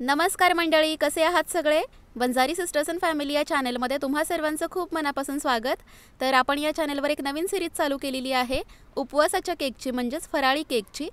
नमस्कार मंडळी कसे आहात सगळे बंजारी सिस्टर्स अँड फॅमिली या चॅनलमध्ये तुम्हा सर्वांचं खूप मनापासून स्वागत तर आपण या चॅनलवर एक नवीन सिरीज चालू केलेली आहे उपवासाच्या केकची म्हणजेच फराळी केकची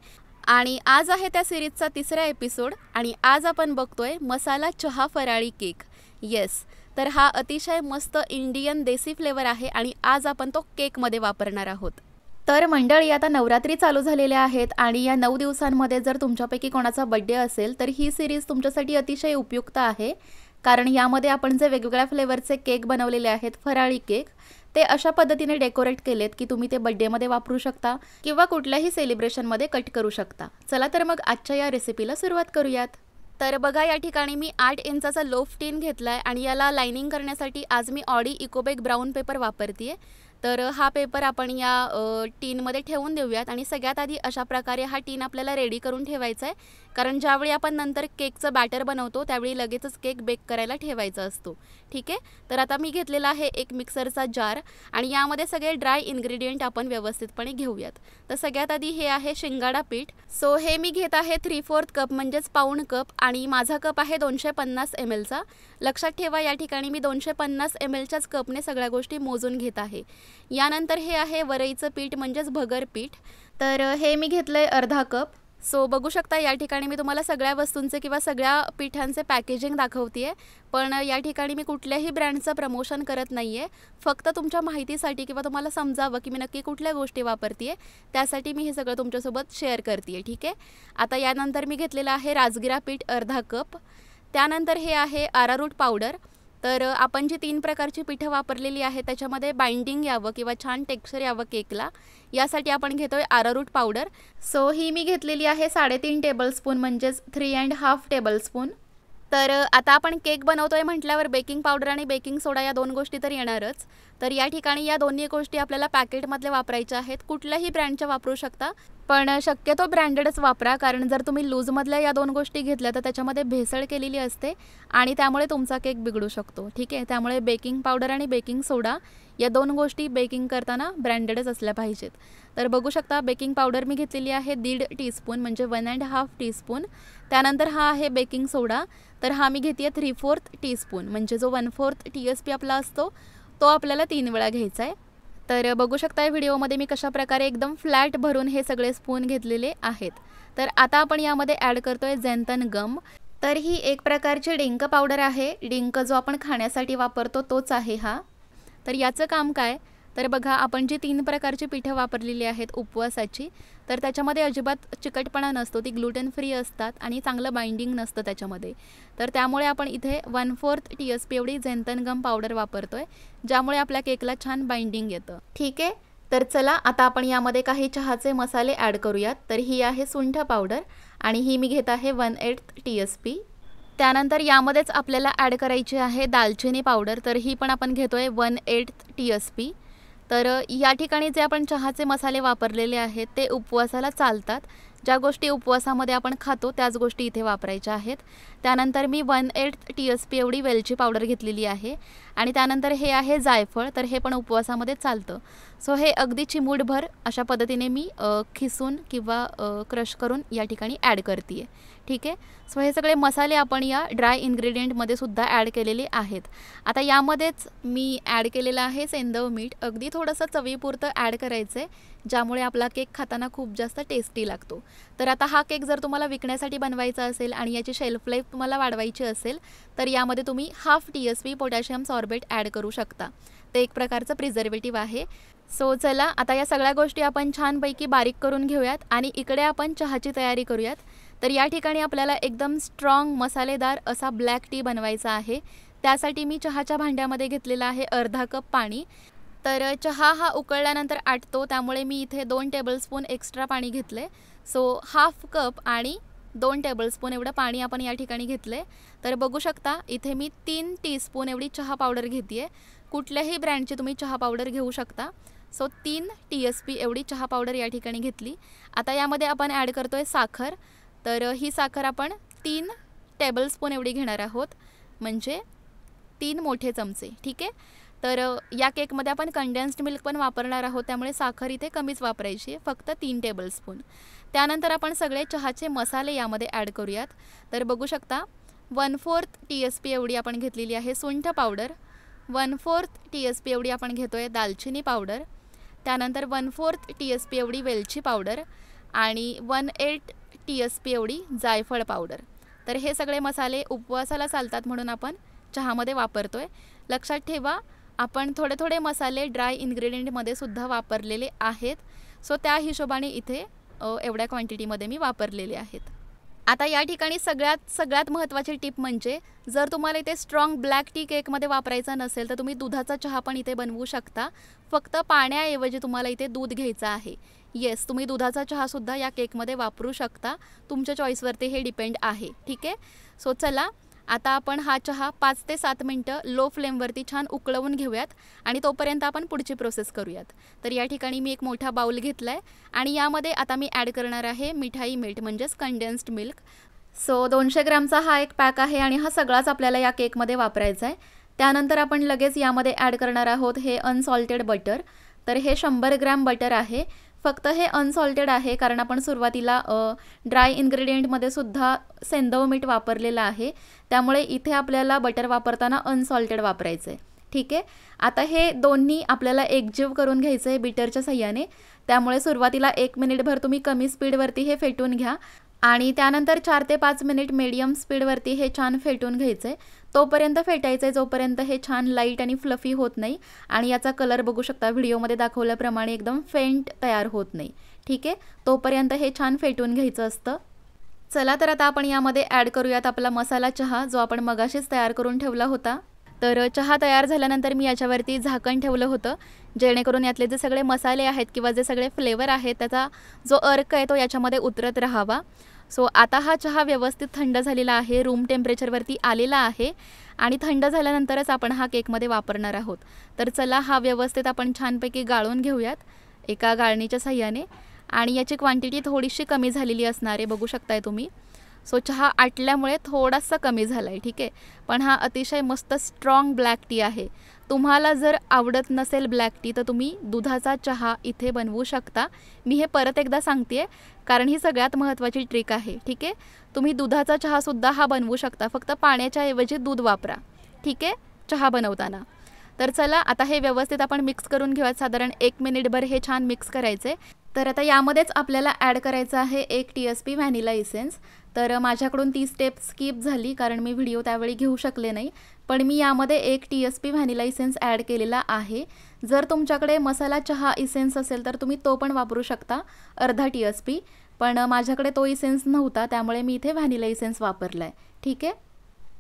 आणि आज आहे त्या सिरीजचा तिसरा एपिसोड आणि आज आपण बघतोय मसाला चहा फराळी केक येस तर हा अतिशय मस्त इंडियन देसी फ्लेवर आहे आणि आज आपण तो केकमध्ये वापरणार आहोत तर मंडळी आता नवरात्री चालू झालेल्या आहेत आणि या नऊ दिवसांमध्ये जर तुमच्यापैकी कोणाचा बड्डे असेल तर ही सिरीज तुमच्यासाठी अतिशय उपयुक्त आहे कारण यामध्ये आपण जे वेगवेगळ्या फ्लेवरचे केक बनवलेले आहेत फराळी केक ते अशा पद्धतीने डेकोरेट केलेत की तुम्ही ते बड्डेमध्ये वापरू शकता किंवा कुठल्याही सेलिब्रेशनमध्ये कट करू शकता चला तर मग आजच्या या रेसिपीला सुरुवात करूयात तर बघा या ठिकाणी मी आठ इंचाचा लोफ टीन घेतला आहे आणि याला लायनिंग करण्यासाठी आज मी ऑडी इकोबेक ब्राऊन पेपर वापरते आहे तर हा पेपर आपण या टीनमध्ये ठेवून देऊयात आणि सगळ्यात आधी अशा प्रकारे हा टीन आपल्याला रेडी करून ठेवायचा आहे कारण ज्यावेळी आपण नंतर केकचं बॅटर बनवतो त्यावेळी लगेचच केक बेक करायला ठेवायचा असतो ठीक आहे तर आता मी घेतलेला आहे एक मिक्सरचा जार आणि यामध्ये सगळे ड्राय इन्ग्रेडियंट आपण व्यवस्थितपणे घेऊयात तर सगळ्यात आधी हे आहे शिंगाडा पीठ सो हे मी घेत आहे थ्री फोर्थ कप म्हणजेच पाऊण कप आणि माझा कप आहे दोनशे पन्नास एम एलचा लक्षात ठेवा या ठिकाणी मी दोनशे पन्नास एम एलच्याच कपने सगळ्या गोष्टी मोजून घेत आहे यानंतर हे आहे वरईचं पीठ म्हणजेच भगर पीठ तर हे मी घेतलं आहे अर्धा कप सो बघू शकता या ठिकाणी मी तुम्हाला सगळ्या वस्तूंचे किंवा सगळ्या पिठांचे पॅकेजिंग दाखवते आहे पण या ठिकाणी मी कुठल्याही ब्रँडचं प्रमोशन करत नाही आहे फक्त तुमच्या माहितीसाठी किंवा तुम्हाला समजावं की मी नक्की कुठल्या गोष्टी वापरते आहे त्यासाठी मी हे सगळं तुमच्यासोबत शेअर करते आहे ठीक आहे आता यानंतर मी घेतलेलं आहे राजगिरा पीठ अर्धा कप त्यानंतर हे आहे आरारूट पावडर तर आपण जी तीन प्रकारची पिठं वापरलेली आहेत त्याच्यामध्ये बाइंडिंग यावं किंवा छान टेक्स्चर यावं केकला यासाठी आपण घेतो आहे आरारूट पावडर सो ही मी घेतलेली आहे साडेतीन टेबलस्पून म्हणजेच थ्री अँड हाफ टेबलस्पून तर आता आपण केक बनवतो आहे म्हटल्यावर बेकिंग पावडर आणि बेकिंग सोडा या दोन गोष्टी तर येणारच तर या ठिकाणी या दोन्ही गोष्टी आपल्याला पॅकेटमधल्या वापरायच्या आहेत कुठल्याही ब्रँडच्या वापरू शकता पण शक्यतो ब्रँडेडच वापरा कारण जर तुम्ही लूजमधल्या या दोन गोष्टी घेतल्या तर त्याच्यामध्ये भेसळ केलेली असते आणि त्यामुळे तुमचा केक बिघडू शकतो ठीक आहे त्यामुळे बेकिंग पावडर आणि बेकिंग सोडा या दोन गोष्टी बेकिंग करताना ब्रँडेडच असल्या पाहिजेत तर बघू शकता बेकिंग पावडर मी घेतलेली आहे दीड स्पून म्हणजे वन अँड हाफ टीस्पून त्यानंतर हा आहे बेकिंग सोडा तर हा मी घेते आहे थ्री फोर्थ स्पून म्हणजे जो one fourth T S P आपला असतो तो आपल्याला तीन वेळा घ्यायचा आहे तर बघू शकता व्हिडिओमध्ये मी कशाप्रकारे एकदम फ्लॅट भरून हे सगळे स्पून घेतलेले आहेत तर आता आपण यामध्ये ॲड करतोय आहे गम तर ही एक प्रकारची डिंक पावडर आहे डिंक जो आपण खाण्यासाठी वापरतो तोच आहे हा तर याचं काम काय तर बघा आपण जी तीन प्रकारची पिठं वापरलेली आहेत उपवासाची तर त्याच्यामध्ये अजिबात चिकटपणा नसतो ती ग्लुटेन फ्री असतात आणि चांगलं बाइंडिंग नसतं त्याच्यामध्ये तर त्यामुळे आपण इथे one fourth T S P एवढी झेंतन गम पावडर वापरतो आहे ज्यामुळे आपल्या केकला छान बाइंडिंग येतं ठीक आहे तर चला आता आपण यामध्ये काही चहाचे मसाले ॲड करूयात तर ही आहे सुंठ पावडर आणि ही मी घेत आहे one eight T S P त्यानंतर यामध्येच आपल्याला ॲड करायची आहे दालचिनी पावडर तर ही पण आपण घेतो आहे one eight T S P तर या ठिकाणी जे आपण चहाचे मसाले वापरलेले आहेत ते उपवासाला चालतात ज्या गोष्टी उपवासामध्ये आपण खातो त्याच गोष्टी इथे वापरायच्या आहेत त्यानंतर मी one eight T S P एवढी वेलची पावडर घेतलेली आहे आणि त्यानंतर हे आहे जायफळ तर हे पण उपवासामध्ये चालतं सो हे अगदी चिमूडभर अशा पद्धतीने मी खिसून किंवा क्रश करून या ठिकाणी ॲड करते ठीक आहे सो हे सगळे मसाले आपण या ड्राय इन्ग्रेडियंटमध्ये सुद्धा ॲड केलेले आहेत आता यामध्येच मी ॲड केलेलं आहे सेंदव मीठ अगदी थोडंसं चवीपुरतं ॲड करायचं आहे ज्यामुळे आपला केक खाताना खूप जास्त टेस्टी लागतो तर आता हा केक जर तुम्हाला विकण्यासाठी बनवायचा असेल आणि याची शेल्फ लाईफ तुम्हाला वाढवायची असेल तर यामध्ये तुम्ही half T S P potassium sorbate add करू शकता ते एक प्रकारचं प्रिझर्वेटिव्ह आहे सो चला आता या सगळ्या गोष्टी आपण छानपैकी बारीक करून घेऊयात आणि इकडे आपण चहाची तयारी करूयात तर या ठिकाणी आपल्याला एकदम स्ट्रॉंग मसालेदार असा ब्लॅक टी बनवायचा आहे त्यासाठी मी चहाच्या भांड्यामध्ये घेतलेला आहे अर्धा कप पाणी तर चहा हा उकळल्यानंतर आटतो त्यामुळे मी इथे दोन टेबलस्पून एक्स्ट्रा पाणी घेतले सो हाफ कप आणि दोन टेबलस्पून एवढं पाणी आपण या ठिकाणी घेतले तर बघू शकता इथे मी तीन टीस्पून एवढी चहा पावडर घेतली आहे कुठल्याही ब्रँडची तुम्ही चहा पावडर घेऊ शकता सो तीन टी एस पी एवढी चहा पावडर या ठिकाणी घेतली आता यामध्ये आपण ॲड करतो आहे साखर तर ही साखर आपण तीन टेबलस्पून एवढी घेणार आहोत म्हणजे तीन मोठे चमचे ठीक आहे तर या केकमध्ये आपण कंडेन्स्ड मिल्क पण वापरणार आहोत त्यामुळे साखर इथे कमीच वापरायची फक्त तीन टेबलस्पून त्यानंतर आपण सगळे चहाचे मसाले यामध्ये ॲड करूयात तर बघू शकता one fourth T S P एवढी आपण घेतलेली आहे सुंठ powder one fourth T S P एवढी आपण घेतो आहे दालचिनी पावडर त्यानंतर one fourth T S P एवढी वेलची पावडर आणि one eight T S P एवढी जायफळ पावडर तर हे सगळे मसाले उपवासाला चालतात म्हणून आपण चहामध्ये वापरतो आहे लक्षात ठेवा आपण थोडे थोडे मसाले ड्राय इन्ग्रेडियंटमध्ये सुद्धा वापरलेले आहेत सो त्या हिशोबाने इथे एवढ्या क्वांटिटीमध्ये मी वापरलेले आहेत आता या ठिकाणी सगळ्यात सगळ्यात महत्त्वाची टिप म्हणजे जर तुम्हाला इथे स्ट्रॉंग ब्लॅक टी केकमध्ये वापरायचा नसेल तर तुम्ही दुधाचा चहा पण इथे बनवू शकता फक्त पाण्याऐवजी तुम्हाला इथे दूध घ्यायचं आहे येस तुम्ही दुधाचा चहासुद्धा या केकमध्ये वापरू शकता तुमच्या चॉईसवरती हे डिपेंड आहे ठीक आहे सो चला आता आपण हा चहा पाच ते सात मिनटं लो फ्लेमवरती छान उकळवून घेऊयात आणि तोपर्यंत आपण पुढची प्रोसेस करूयात तर या ठिकाणी मी एक मोठा बाऊल घेतला आहे आणि यामध्ये आता मी ॲड करणार आहे मिठाई मीठ म्हणजेच कंडेन्स्ड मिल्क सो दोनशे ग्रॅमचा हा एक पॅक आहे आणि हा सगळाच आपल्याला या केकमध्ये वापरायचा आहे त्यानंतर आपण लगेच यामध्ये ॲड करणार आहोत हे अनसॉल्टेड बटर तर हे शंभर ग्रॅम बटर आहे फक्त हे अनसॉल्टेड आहे कारण आपण सुरुवातीला ड्राय इन्ग्रेडियंटमध्ये सुद्धा सेंदव मीठ वापरलेलं आहे त्यामुळे इथे आपल्याला बटर वापरताना अनसॉल्टेड वापरायचं आहे ठीक आहे आता हे दोन्ही आपल्याला एकजीव करून घ्यायचं आहे बीटरच्या सह्याने त्यामुळे सुरुवातीला एक मिनिटभर तुम्ही कमी स्पीडवरती हे फेटून घ्या आणि त्यानंतर चार ते पाच मिनिट मीडियम स्पीडवरती हे छान फेटून घ्यायचं आहे तोपर्यंत फेटायचं आहे जोपर्यंत हे छान लाईट आणि फ्लफी होत नाही आणि याचा कलर बघू शकता व्हिडिओमध्ये दाखवल्याप्रमाणे एकदम फेंट तयार होत नाही ठीक आहे तोपर्यंत हे छान फेटून घ्यायचं असतं चला तर आता आपण यामध्ये ॲड करूयात आपला मसाला चहा जो आपण मगाशीच तयार करून ठेवला होता तर चहा तयार झाल्यानंतर मी याच्यावरती झाकण ठेवलं होतं जेणेकरून यातले जे सगळे मसाले आहेत किंवा जे सगळे फ्लेवर आहेत त्याचा जो अर्क आहे तो याच्यामध्ये उतरत राहावा सो आता हा चहा व्यवस्थित थंड झालेला आहे रूम टेम्परेचरवरती आलेला आहे आणि थंड झाल्यानंतरच आपण हा केकमध्ये वापरणार आहोत तर चला हा व्यवस्थित आपण छानपैकी गाळून घेऊयात एका गाळणीच्या सह्याने आणि याची क्वांटिटी थोडीशी कमी झालेली असणार आहे बघू शकताय तुम्ही सो चहा आटल्यामुळे थोडासा कमी झाला आहे ठीक आहे पण हा अतिशय मस्त स्ट्रॉंग ब्लॅक टी आहे तुम्हाला जर आवडत नसेल ब्लॅक टी तर तुम्ही दुधाचा चहा इथे बनवू शकता मी हे परत एकदा सांगते कारण ही सगळ्यात महत्त्वाची ट्रिक आहे ठीक आहे तुम्ही दुधाचा चहासुद्धा हा बनवू शकता फक्त पाण्याच्या ऐवजी दूध वापरा ठीक आहे चहा बनवताना तर चला आता हे व्यवस्थित आपण मिक्स करून घेऊयात साधारण एक मिनिटभर हे छान मिक्स करायचे तर आता यामध्येच आपल्याला ॲड करायचं आहे एक T S P vanilla essence तर माझ्याकडून ती स्टेप स्किप झाली कारण मी व्हिडिओ त्यावेळी घेऊ शकले नाही पण मी यामध्ये एक T S P vanilla essence add केलेला आहे जर तुमच्याकडे मसाला चहा इसेन्स असेल तर तुम्ही तो पण वापरू शकता अर्धा टी एस पी पण माझ्याकडे तो इसेन्स नव्हता त्यामुळे मी इथे व्हॅनिला इसेन्स वापरला आहे ठीक आहे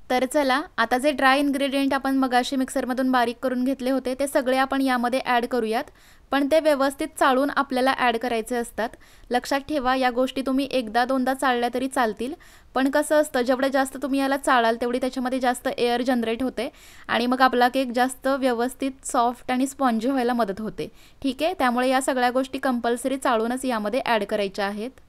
तर चला आता जे ड्राय इन्ग्रेडियंट आपण मगाशी मिक्सरमधून बारीक करून घेतले होते ते सगळे आपण यामध्ये ॲड करूयात पण ते व्यवस्थित चाळून आपल्याला ॲड करायचे असतात लक्षात ठेवा या गोष्टी तुम्ही एकदा दोनदा चाळल्या तरी चालतील पण कसं असतं जेवढं जास्त तुम्ही याला चाळाल तेवढी त्याच्यामध्ये जास्त एअर जनरेट होते आणि मग आपला केक जास्त व्यवस्थित सॉफ्ट आणि स्पॉन्जी व्हायला मदत होते ठीक आहे त्यामुळे या सगळ्या गोष्टी कंपल्सरी चाळूनच यामध्ये ॲड करायच्या आहेत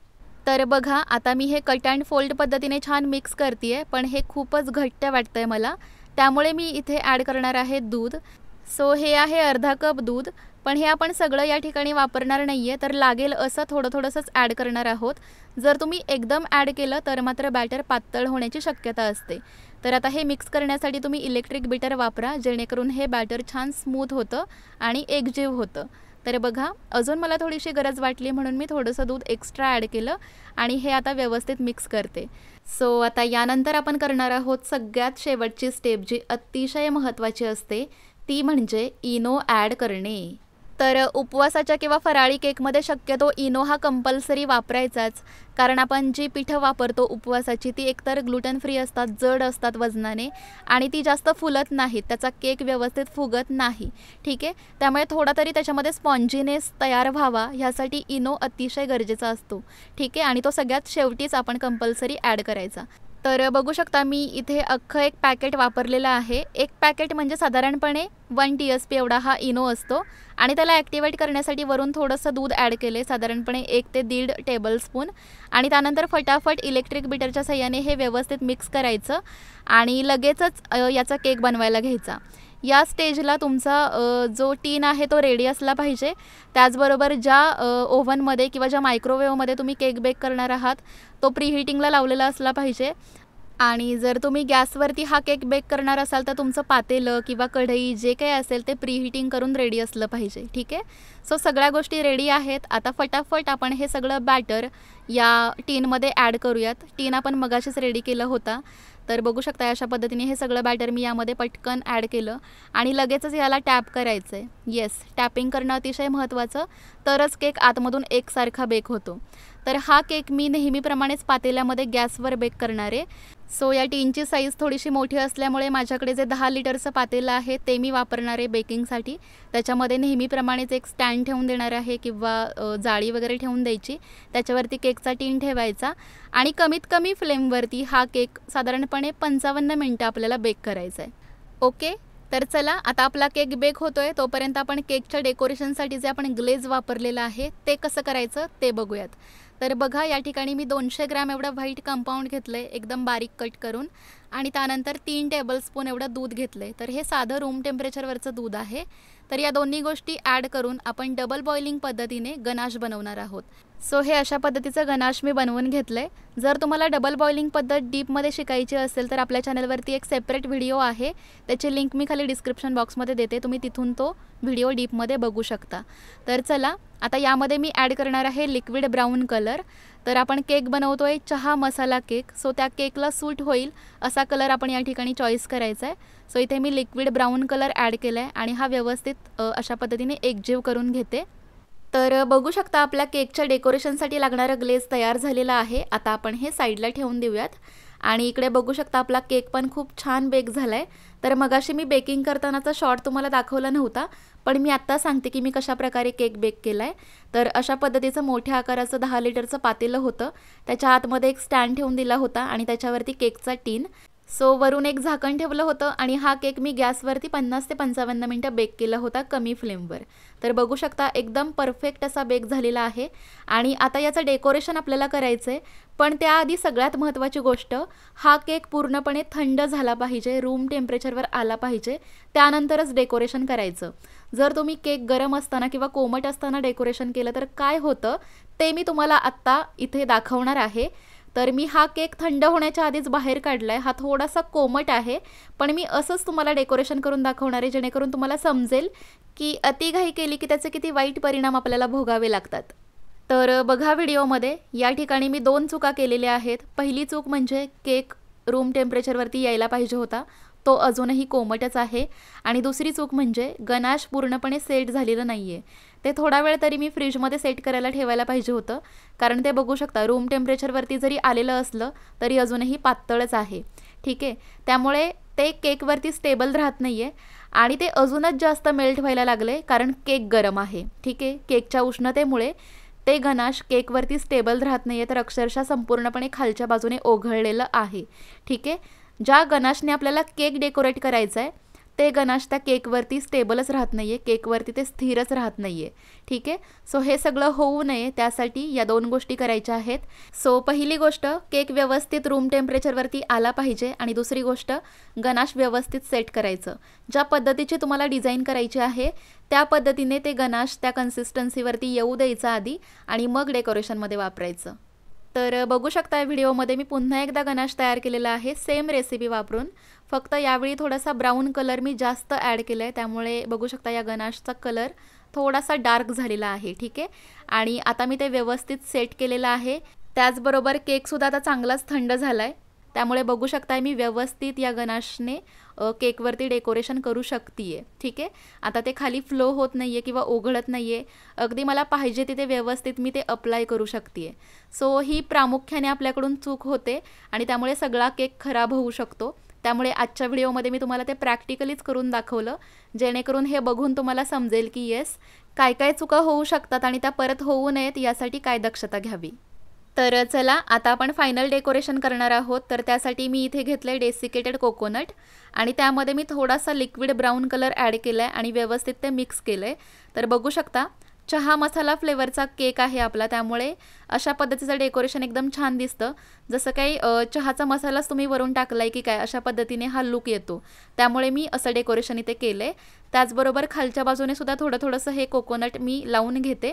तर बघा आता मी हे कट अँड फोल्ड पद्धतीने छान मिक्स करते आहे पण हे खूपच घट्ट वाटतं आहे मला त्यामुळे मी इथे ॲड करणार आहे दूध सो हे आहे अर्धा कप दूध पण हे आपण सगळं या ठिकाणी वापरणार नाही आहे तर लागेल असं थोडं थोडंसंच ॲड करणार आहोत जर तुम्ही एकदम ॲड केलं तर मात्र बॅटर पातळ होण्याची शक्यता असते तर आता हे मिक्स करण्यासाठी तुम्ही इलेक्ट्रिक बीटर वापरा जेणेकरून हे बॅटर छान स्मूथ होतं आणि एकजीव होतं तर बघा अजून मला थोडीशी गरज वाटली म्हणून मी थोडंसं दूध एक्स्ट्रा ॲड केलं आणि हे आता व्यवस्थित मिक्स करते सो आता यानंतर आपण करणार आहोत सगळ्यात शेवटची स्टेप जी अतिशय महत्त्वाची असते ती म्हणजे इनो ॲड करणे तर उपवासाच्या किंवा फराळी केकमध्ये शक्यतो इनो हा कंपल्सरी वापरायचाच कारण आपण जी पिठं वापरतो उपवासाची ती एकतर ग्लुटन फ्री असतात जड असतात वजनाने आणि ती जास्त फुलत नाहीत त्याचा केक व्यवस्थित फुगत नाही ठीक आहे त्यामुळे थोडा तरी त्याच्यामध्ये स्पॉन्जीनेस तयार व्हावा ह्यासाठी इनो अतिशय गरजेचा असतो ठीक आहे आणि तो सगळ्यात शेवटीच आपण कंपल्सरी ॲड करायचा तर बघू शकता मी इथे अख्खं एक पॅकेट वापरलेलं आहे एक पॅकेट म्हणजे साधारणपणे वन टी एस पी एवढा हा इनो असतो आणि त्याला ॲक्टिवेट करण्यासाठी वरून थोडंसं दूध ॲड केले साधारणपणे एक ते दीड टेबलस्पून आणि त्यानंतर फटाफट इलेक्ट्रिक बीटरच्या सह्याने हे व्यवस्थित मिक्स करायचं आणि लगेचच याचा केक बनवायला घ्यायचा या स्टेजला तुमचा जो टीन आहे तो रेडी असला पाहिजे त्याचबरोबर ज्या ओव्हनमध्ये किंवा ज्या मायक्रोवेव्हमध्ये तुम्ही केक बेक करणार आहात तो प्री हिटिंगला लावलेला असला पाहिजे आणि जर तुम्ही गॅसवरती हा केक बेक करणार असाल तर तुमचं पातेलं किंवा कढई जे काही असेल ते प्री करून रेडी असलं पाहिजे ठीक आहे सो सगळ्या गोष्टी रेडी आहेत आता फटाफट आपण हे सगळं बॅटर या टीनमध्ये ॲड करूयात टीन आपण मगाशीच रेडी केलं होता तर बघू शकता अशा पद्धतीने हे सगळं बॅटर मी यामध्ये पटकन ॲड केलं आणि लगेचच याला टॅप करायचं आहे येस टॅपिंग करणं अतिशय महत्त्वाचं तरच केक आतमधून एकसारखा बेक होतो तर हा केक मी नेहमीप्रमाणेच पातेल्यामध्ये गॅसवर बेक करणार आहे सो या टीनची साईज थोडीशी मोठी असल्यामुळे माझ्याकडे जे दहा लिटरचं पातेलं आहे ते मी वापरणार आहे बेकिंगसाठी त्याच्यामध्ये नेहमीप्रमाणेच एक स्टँड ठेवून देणार आहे किंवा जाळी वगैरे ठेवून द्यायची त्याच्यावरती केकचा टीन ठेवायचा आणि कमीत कमी फ्लेमवरती हा केक साधारणपणे पंचावन्न मिनटं आपल्याला बेक करायचा आहे ओके तर चला आता आपला केक बेक होतोय तोपर्यंत आपण केकच्या डेकोरेशनसाठी जे आपण ग्लेज वापरलेलं आहे ते कसं करायचं ते बघूयात तर बघा या ठिकाणी मी दोनशे ग्रॅम एवढं व्हाईट कंपाऊंड घेतलं आहे एकदम बारीक कट करून आणि त्यानंतर तीन टेबलस्पून एवढं दूध घेतलं आहे तर हे साधं रूम टेम्परेचरवरचं दूध आहे तर या दोन्ही गोष्टी ॲड करून आपण डबल बॉइलिंग पद्धतीने गनाश बनवणार आहोत सो हे अशा पद्धतीचं गणाश मी बनवून घेतलं आहे जर तुम्हाला डबल बॉइलिंग पद्धत डीपमध्ये शिकायची असेल तर आपल्या चॅनलवरती एक सेपरेट व्हिडिओ आहे त्याची लिंक मी खाली डिस्क्रिप्शन बॉक्समध्ये देते तुम्ही तिथून तो व्हिडिओ डीपमध्ये बघू शकता तर चला आता यामध्ये मी ॲड करणार आहे लिक्विड ब्राऊन कलर तर आपण केक बनवतो आहे चहा मसाला केक सो त्या केकला सूट होईल असा कलर आपण या ठिकाणी चॉईस करायचा आहे सो इथे मी लिक्विड ब्राऊन कलर ॲड केला आहे आणि हा व्यवस्थित अशा पद्धतीने एकजीव करून घेते तर बघू शकता आपल्या केकच्या डेकोरेशनसाठी लागणारं ग्लेज तयार झालेलं आहे आता आपण हे साईडला ठेवून देऊयात आणि इकडे बघू शकता आपला केक पण खूप छान बेक झाला आहे तर मगाशी मी बेकिंग करतानाचा शॉट तुम्हाला दाखवला नव्हता पण मी आत्ता सांगते की मी कशाप्रकारे केक बेक केला आहे तर अशा पद्धतीचं मोठ्या आकाराचं दहा लिटरचं पातेलं होतं त्याच्या आतमध्ये एक स्टँड ठेवून दिला होता आणि त्याच्यावरती केकचा टीन सो वरून एक झाकण ठेवलं होतं आणि हा केक मी गॅसवरती पन्नास ते पंचावन्न मिनटं बेक केला होता कमी फ्लेमवर तर बघू शकता एकदम परफेक्ट असा बेक झालेला आहे आणि आता याचं डेकोरेशन आपल्याला करायचं आहे पण त्याआधी सगळ्यात महत्त्वाची गोष्ट हा केक पूर्णपणे थंड झाला पाहिजे रूम टेम्परेचरवर आला पाहिजे त्यानंतरच डेकोरेशन करायचं जर तुम्ही केक गरम असताना किंवा कोमट असताना डेकोरेशन केलं तर काय होतं ते मी तुम्हाला आत्ता इथे दाखवणार आहे तर मी हा केक थंड होण्याच्या आधीच बाहेर काढला आहे हा थोडासा कोमट आहे पण मी असंच तुम्हाला डेकोरेशन करून दाखवणार आहे जेणेकरून तुम्हाला समजेल की घाई केली की त्याचे किती वाईट परिणाम आपल्याला भोगावे लागतात तर बघा व्हिडिओमध्ये या ठिकाणी मी दोन चुका केलेल्या आहेत पहिली चूक म्हणजे केक रूम टेम्परेचरवरती यायला पाहिजे होता तो अजूनही कोमटच आहे आणि दुसरी चूक म्हणजे गनाश पूर्णपणे सेट झालेलं नाही आहे ते थोडा वेळ तरी मी फ्रीजमध्ये सेट करायला ठेवायला पाहिजे होतं कारण ते बघू शकता रूम टेम्परेचरवरती जरी आलेलं असलं तरी अजूनही पातळच आहे ठीक आहे त्यामुळे ते केकवरती स्टेबल राहत नाही आहे आणि ते अजूनच जास्त मेल्ट व्हायला लागले कारण केक गरम आहे ठीक आहे केकच्या उष्णतेमुळे ते गनाश केकवरती स्टेबल राहत नाही आहे तर अक्षरशः संपूर्णपणे खालच्या बाजूने ओघळलेलं आहे ठीक आहे ज्या गणाशने आपल्याला केक डेकोरेट करायचा आहे ते गणाश त्या केकवरती स्टेबलच राहत नाही आहे केकवरती ते स्थिरच राहत नाही आहे ठीक आहे सो हे सगळं होऊ नये त्यासाठी या दोन गोष्टी करायच्या आहेत सो पहिली गोष्ट केक व्यवस्थित रूम टेम्परेचरवरती आला पाहिजे आणि दुसरी गोष्ट गनाश व्यवस्थित सेट करायचं ज्या पद्धतीची तुम्हाला डिझाईन करायची आहे त्या पद्धतीने ते गनाश त्या कन्सिस्टन्सीवरती येऊ द्यायचं आधी आणि मग डेकोरेशनमध्ये वापरायचं तर बघू शकता व्हिडिओमध्ये मी पुन्हा एकदा गणाश तयार केलेला आहे सेम रेसिपी वापरून फक्त यावेळी थोडासा ब्राऊन कलर मी जास्त ॲड केला आहे त्यामुळे बघू शकता या गणाशचा कलर थोडासा डार्क झालेला आहे ठीक आहे आणि आता मी ते व्यवस्थित सेट केलेलं आहे त्याचबरोबर केकसुद्धा आता चांगलाच थंड झाला आहे त्यामुळे बघू शकताय मी व्यवस्थित या गनाशने केकवरती डेकोरेशन करू शकते आहे ठीक आहे आता ते खाली फ्लो होत नाही आहे किंवा ओघळत नाही आहे अगदी मला पाहिजे तिथे व्यवस्थित मी ते अप्लाय करू शकते आहे सो ही प्रामुख्याने आपल्याकडून चूक होते आणि त्यामुळे सगळा केक खराब होऊ शकतो त्यामुळे आजच्या व्हिडिओमध्ये मी तुम्हाला ते प्रॅक्टिकलीच करून दाखवलं जेणेकरून हे बघून तुम्हाला समजेल की येस काय काय चुका होऊ शकतात आणि त्या परत होऊ नयेत यासाठी काय दक्षता घ्यावी तर चला आता आपण फायनल डेकोरेशन करणार आहोत तर त्यासाठी मी इथे घेतलं आहे डेसिकेटेड कोकोनट आणि त्यामध्ये मी थोडासा लिक्विड ब्राऊन कलर ॲड केला आहे आणि व्यवस्थित ते मिक्स केलं आहे तर बघू शकता चहा मसाला फ्लेवरचा केक आहे आपला त्यामुळे अशा पद्धतीचं डेकोरेशन एकदम छान दिसतं जसं काही चहाचा मसालाच तुम्ही वरून टाकलाय की काय अशा पद्धतीने हा लुक येतो त्यामुळे मी असं डेकोरेशन इथे केलं आहे त्याचबरोबर खालच्या बाजूने सुद्धा थोडं थोडंसं हे कोकोनट मी लावून घेते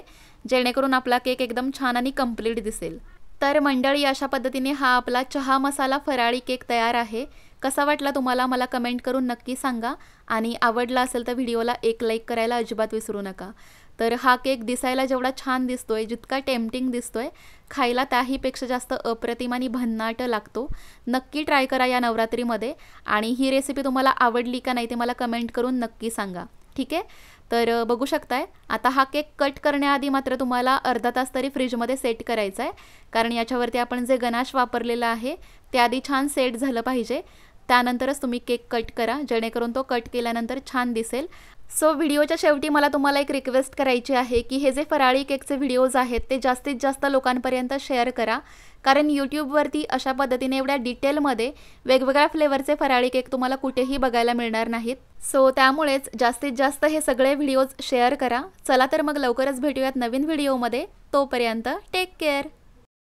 जेणेकरून आपला केक एकदम छान आणि कम्प्लीट दिसेल तर मंडळी अशा पद्धतीने हा आपला चहा मसाला फराळी केक तयार आहे कसा वाटला तुम्हाला मला कमेंट करून नक्की सांगा आणि आवडला असेल तर व्हिडिओला एक लाईक करायला अजिबात विसरू नका तर हा केक दिसायला जेवढा छान दिसतोय जितका टेम्पटिंग दिसतोय खायला त्याहीपेक्षा जास्त अप्रतिम आणि भन्नाट लागतो नक्की ट्राय करा या नवरात्रीमध्ये आणि ही रेसिपी तुम्हाला आवडली का नाही ते मला कमेंट करून नक्की सांगा ठीक आहे तर बघू शकताय आता हा केक कट करण्याआधी मात्र तुम्हाला अर्धा तास तरी फ्रीजमध्ये सेट करायचा आहे कारण याच्यावरती आपण जे गनाश वापरलेलं आहे ते आधी छान सेट झालं पाहिजे त्यानंतरच तुम्ही केक कट करा जेणेकरून तो कट केल्यानंतर छान दिसेल सो व्हिडिओच्या शेवटी मला तुम्हाला एक रिक्वेस्ट करायची आहे की हे जे फराळी केकचे व्हिडिओज आहेत ते जास्तीत जास्त लोकांपर्यंत शेअर करा कारण यूट्यूबवरती अशा पद्धतीने एवढ्या डिटेलमध्ये वेगवेगळ्या फ्लेवरचे फराळी केक तुम्हाला कुठेही बघायला मिळणार नाहीत सो त्यामुळेच जास्तीत जास्त हे सगळे व्हिडिओज शेअर करा चला तर मग लवकरच भेटूयात नवीन व्हिडिओमध्ये तोपर्यंत टेक केअर